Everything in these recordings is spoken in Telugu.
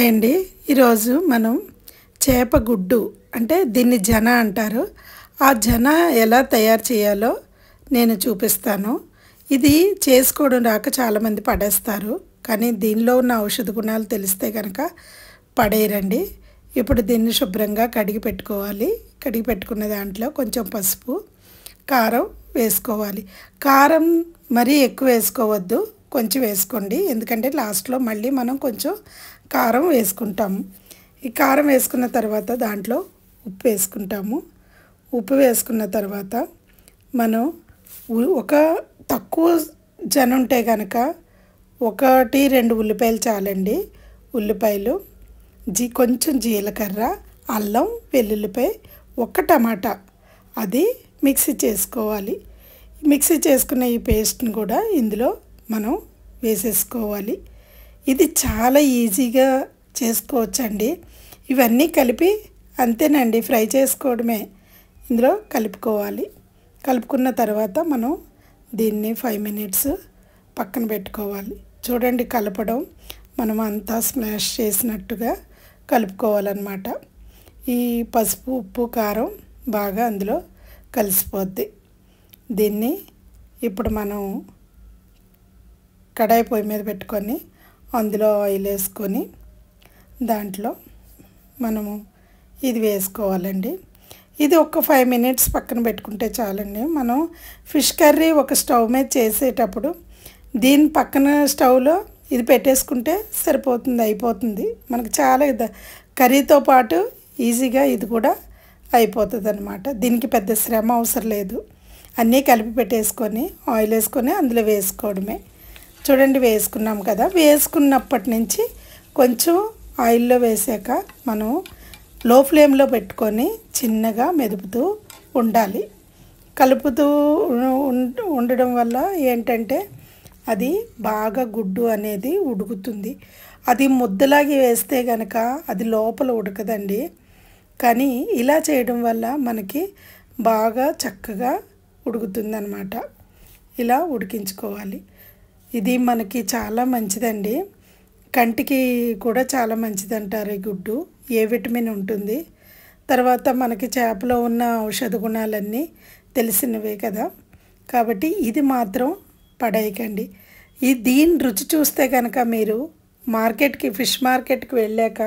హాయ్ అండి ఈరోజు మనం చేప గుడ్డు అంటే దీన్ని జన అంటారు ఆ జన ఎలా తయారు చేయాలో నేను చూపిస్తాను ఇది చేసుకోవడం రాక చాలామంది పడేస్తారు కానీ దీనిలో ఉన్న ఔషధ గుణాలు తెలిస్తే కనుక పడేయరండి ఇప్పుడు దీన్ని శుభ్రంగా కడిగి పెట్టుకోవాలి కడిగి పెట్టుకున్న దాంట్లో కొంచెం పసుపు కారం వేసుకోవాలి కారం మరీ ఎక్కువ వేసుకోవద్దు కొంచెం వేసుకోండి ఎందుకంటే లాస్ట్లో మళ్ళీ మనం కొంచెం కారం వేసుకుంటాము ఈ కారం వేసుకున్న తర్వాత దాంట్లో ఉప్పు వేసుకుంటాము ఉప్పు వేసుకున్న తర్వాత మనం ఒక తక్కువ జనం ఉంటే కనుక ఒకటి రెండు ఉల్లిపాయలు చాలండి ఉల్లిపాయలు జీ కొంచెం జీలకర్ర అల్లం వెల్లుల్లిపాయ ఒక టమాటా అది మిక్సీ చేసుకోవాలి మిక్సీ చేసుకున్న ఈ పేస్ట్ని కూడా ఇందులో మనం వేసేసుకోవాలి ఇది చాలా ఈజీగా చేసుకోవచ్చండి ఇవన్నీ కలిపి అంతేనండి ఫ్రై చేసుకోవడమే ఇందులో కలుపుకోవాలి కలుపుకున్న తర్వాత మనం దీన్ని ఫైవ్ మినిట్స్ పక్కన పెట్టుకోవాలి చూడండి కలపడం మనం అంతా స్మాష్ చేసినట్టుగా కలుపుకోవాలన్నమాట ఈ పసుపు ఉప్పు కారం బాగా అందులో కలిసిపోద్ది దీన్ని ఇప్పుడు మనం కడాయి పొయ్యి మీద పెట్టుకొని అందులో ఆయిల్ వేసుకొని దాంట్లో మనము ఇది వేసుకోవాలండి ఇది ఒక ఫైవ్ మినిట్స్ పక్కన పెట్టుకుంటే చాలండి మనం ఫిష్ కర్రీ ఒక స్టవ్ మీద చేసేటప్పుడు దీని పక్కన స్టవ్లో ఇది పెట్టేసుకుంటే సరిపోతుంది అయిపోతుంది మనకు చాలా కర్రీతో పాటు ఈజీగా ఇది కూడా అయిపోతుంది అనమాట దీనికి పెద్ద శ్రమ అవసరం లేదు అన్నీ కలిపి పెట్టేసుకొని ఆయిల్ వేసుకొని అందులో వేసుకోవడమే చూడండి వేసుకున్నాం కదా వేసుకున్నప్పటి నుంచి కొంచెం ఆయిల్లో వేసాక మనం లో ఫ్లేమ్లో పెట్టుకొని చిన్నగా మెదుపుతూ ఉండాలి కలుపుతూ ఉండడం వల్ల ఏంటంటే అది బాగా గుడ్డు అనేది ఉడుకుతుంది అది ముద్దలాగి వేస్తే గనక అది లోపల ఉడకదండి కానీ ఇలా చేయడం వల్ల మనకి బాగా చక్కగా ఉడుకుతుందన్నమాట ఇలా ఉడికించుకోవాలి ఇది మనకి చాలా మంచిదండి కంటికి కూడా చాలా మంచిది అంటారు ఈ గుడ్డు ఏ విటమిన్ ఉంటుంది తర్వాత మనకి చేపలో ఉన్న ఔషధ గుణాలన్నీ తెలిసినవే కదా కాబట్టి ఇది మాత్రం పడేయకండి ఈ దీని రుచి చూస్తే కనుక మీరు మార్కెట్కి ఫిష్ మార్కెట్కి వెళ్ళాక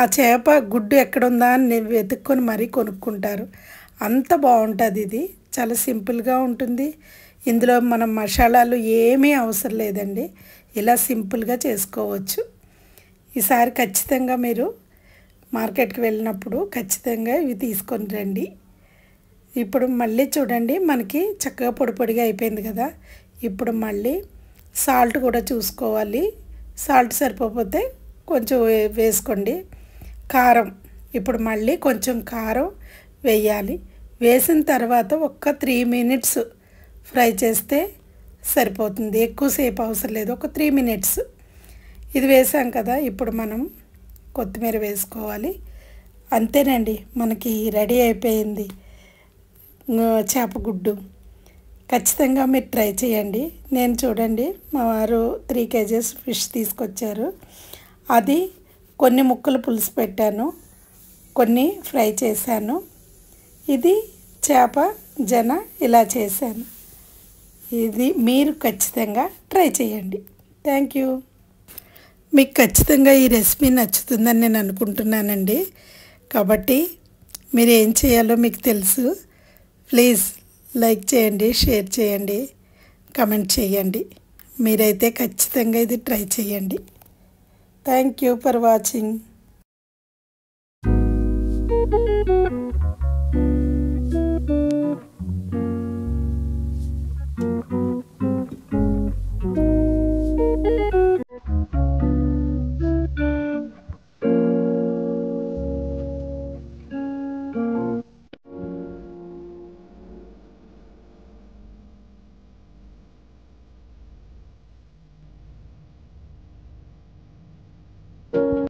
ఆ చేప గుడ్డు ఎక్కడుందా అని వెతుక్కొని మరీ కొనుక్కుంటారు అంత బాగుంటుంది ఇది చాలా సింపుల్గా ఉంటుంది ఇందులో మనం మసాలాలు ఏమీ అవసరం లేదండి ఇలా సింపుల్గా చేసుకోవచ్చు ఈసారి ఖచ్చితంగా మీరు మార్కెట్కి వెళ్ళినప్పుడు ఖచ్చితంగా ఇవి తీసుకొని రండి ఇప్పుడు మళ్ళీ చూడండి మనకి చక్కగా పొడి పొడిగా అయిపోయింది కదా ఇప్పుడు మళ్ళీ సాల్ట్ కూడా చూసుకోవాలి సాల్ట్ సరిపోతే కొంచెం వేసుకోండి కారం ఇప్పుడు మళ్ళీ కొంచెం కారం వేయాలి వేసిన తర్వాత ఒక్క త్రీ మినిట్స్ ఫ్రై చేస్తే సరిపోతుంది ఎక్కువసేపు అవసరం లేదు ఒక త్రీ మినిట్స్ ఇది వేసాం కదా ఇప్పుడు మనం కొత్తిమీర వేసుకోవాలి అంతేనండి మనకి రెడీ అయిపోయింది చేపగుడ్డు ఖచ్చితంగా మీరు ట్రై చేయండి నేను చూడండి మా వారు త్రీ కేజెస్ ఫిష్ తీసుకొచ్చారు అది కొన్ని ముక్కలు పులుసు పెట్టాను కొన్ని ఫ్రై చేశాను ఇది చేప జన ఇలా చేశాను ఇది మీరు ఖచ్చితంగా ట్రై చేయండి థ్యాంక్ యూ మీకు ఖచ్చితంగా ఈ రెసిపీ నచ్చుతుందని నేను అనుకుంటున్నానండి కాబట్టి మీరు ఏం చేయాలో మీకు తెలుసు ప్లీజ్ లైక్ చేయండి షేర్ చేయండి కమెంట్ చేయండి మీరైతే ఖచ్చితంగా ఇది ట్రై చేయండి థ్యాంక్ యూ ఫర్ వాచింగ్